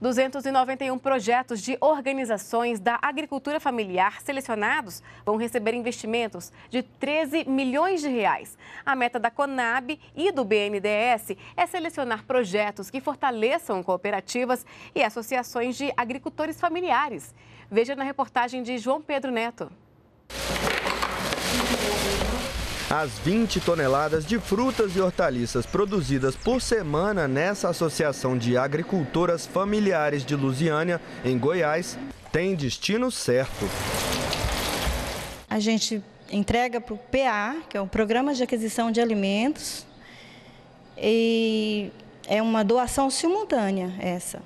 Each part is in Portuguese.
291 projetos de organizações da agricultura familiar selecionados vão receber investimentos de 13 milhões de reais. A meta da Conab e do BNDES é selecionar projetos que fortaleçam cooperativas e associações de agricultores familiares. Veja na reportagem de João Pedro Neto. As 20 toneladas de frutas e hortaliças produzidas por semana nessa Associação de Agricultoras Familiares de Lusiânia, em Goiás, têm destino certo. A gente entrega para o PA, que é o Programa de Aquisição de Alimentos, e é uma doação simultânea essa.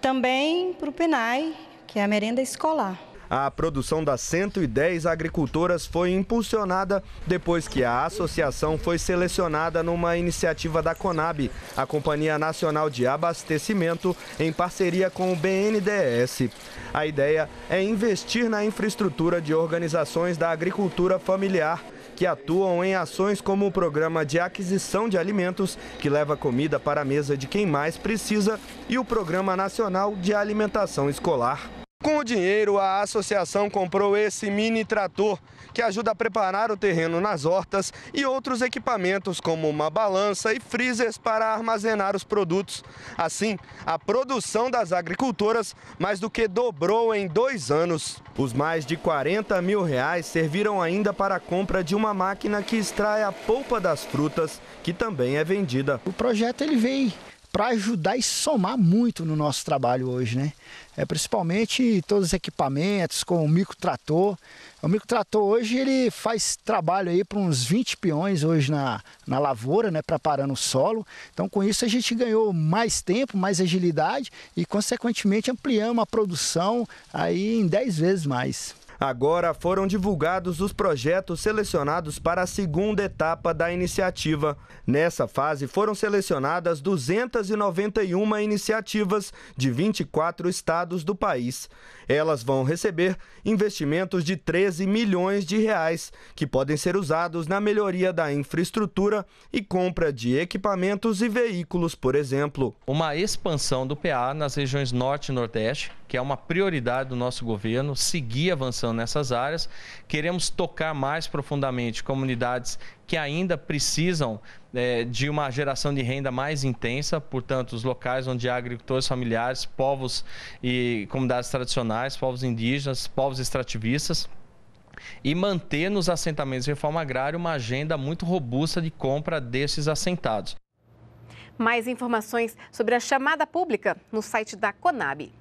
Também para o PENAI, que é a merenda escolar. A produção das 110 agricultoras foi impulsionada depois que a associação foi selecionada numa iniciativa da Conab, a Companhia Nacional de Abastecimento, em parceria com o BNDES. A ideia é investir na infraestrutura de organizações da agricultura familiar que atuam em ações como o programa de aquisição de alimentos, que leva comida para a mesa de quem mais precisa, e o Programa Nacional de Alimentação Escolar. Com o dinheiro, a associação comprou esse mini trator, que ajuda a preparar o terreno nas hortas e outros equipamentos, como uma balança e freezers para armazenar os produtos. Assim, a produção das agricultoras mais do que dobrou em dois anos. Os mais de 40 mil reais serviram ainda para a compra de uma máquina que extrai a polpa das frutas, que também é vendida. O projeto ele veio para ajudar e somar muito no nosso trabalho hoje, né? É, principalmente todos os equipamentos com o microtrator. O microtrator hoje ele faz trabalho aí para uns 20 peões hoje na, na lavoura, né, preparando o solo. Então com isso a gente ganhou mais tempo, mais agilidade e consequentemente ampliamos a produção aí em 10 vezes mais. Agora foram divulgados os projetos selecionados para a segunda etapa da iniciativa. Nessa fase foram selecionadas 291 iniciativas de 24 estados do país. Elas vão receber investimentos de 13 milhões de reais, que podem ser usados na melhoria da infraestrutura e compra de equipamentos e veículos, por exemplo. Uma expansão do PA nas regiões norte e nordeste que é uma prioridade do nosso governo, seguir avançando nessas áreas. Queremos tocar mais profundamente comunidades que ainda precisam é, de uma geração de renda mais intensa, portanto, os locais onde há agricultores familiares, povos e comunidades tradicionais, povos indígenas, povos extrativistas e manter nos assentamentos de reforma agrária uma agenda muito robusta de compra desses assentados. Mais informações sobre a chamada pública no site da Conab.